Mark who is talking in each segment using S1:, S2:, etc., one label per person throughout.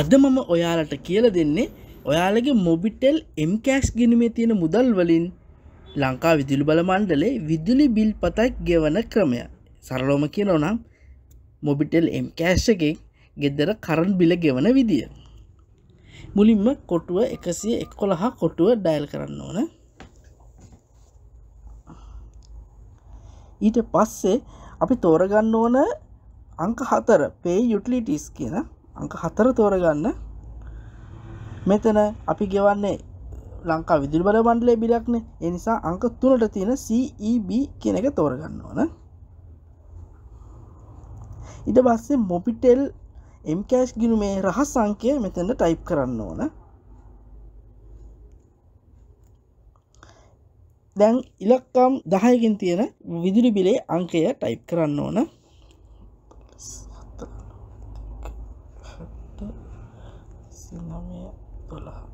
S1: අද මම ඔයාලට කියල දෙන්නේ ඔයාලගේ මොබිටෙල් එම්කෑක්ස් ගිනිමේ තියෙන මුදල් වලින් ලංකා විදුලි බලමණ්ඩලේ විදුලි බිල් පතක් ගෙවන ක්‍රමය සරලෝම කියනවනම් මොබිටෙල් එම්කෑශ් එකෙන් ගෙදර කරන් බිල ගෙවන විදිය මුලින්ම කොටුව එකසිය එක්කොළහා කොටුව ඩයිල් කරන්න ඕන ඊට පස්සේ අපි තෝරගන්න ඕන අංක හතර පේ යුටලිටිස් කියන අංක හතර තෝරගන්න මෙතන අපි ගෙවන්නේ ලංකා විදුල් බල බන්ඩලේ බිලක්න එනිසා අංක තුනට තියෙන CEB කියන එක තෝරගන්න ඕන ඉට බස්සේ මොපිටෙල් එම්කෑශ් ගිනු මේ රහස් සංකය මෙතැන්න ටයිප් කරන්න ඕන දැන් ඉලක්කම් දහයකින් තියෙන විදුලි බිලේ අංකය ටයිප් කරන්න ඕන සිනමය තුළා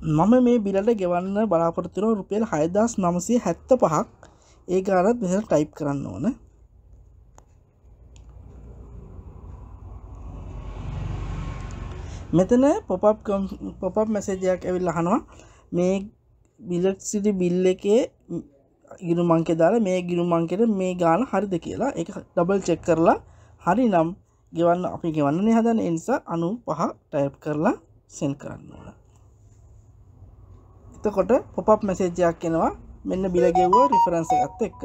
S1: මම මේ බිලට ගෙවන්න බලාපොරතුර රුපියල් හයදස් නමසේ හැත්ත පහක් ඒ ගානත් මෙස ටයිප් කරන්න ඕන මෙතන පොපප් පොපප් මැසේජයක් ඇවිල් අහනවා මේ බිලට් සිටි බිල්ල එකේ ගිරු මංකෙ දාලා මේ ගිරු මංකෙට මේ ගාන හරිද කියලා එක ඩබල් චෙක් කරලා හරි නම් ගෙවන්න අපි ගෙවන්න හදන එනිසා අනු පහ ටයිප් කරලා සෙන් කරන්න ඕන එතකොට පොපප් මැසේජයක් එනවා මෙන්න බිලගෙව්ව රිෆරන්ස ගත්ත එක්ක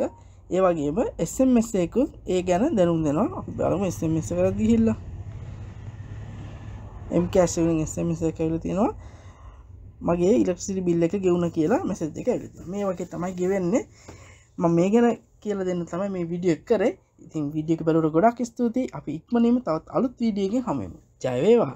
S1: ඒ වගේම SMS එකකුත් ඒ ගැන දැනුම් දෙනවා අපි බලමු SMS එකට ගිහිල්ලා MCash වලින් SMS එක කියලා තියෙනවා මගේ ඉලෙක්සිරි බිල්ල එක ගෙවුණ කියලා මෙසෙද් එක ඇවිත මේ වගේ තමයි ගෙවෙන්නේ ම මේ ගැන කියල දෙන්න තමයි මේ විඩිය කරේ ඉතින් විඩියක බැලුට ගොඩක් ස්තුතියි අපි ඉක්මනීම තවත් අලුත් වීඩියගෙන් හමම ජයවේවා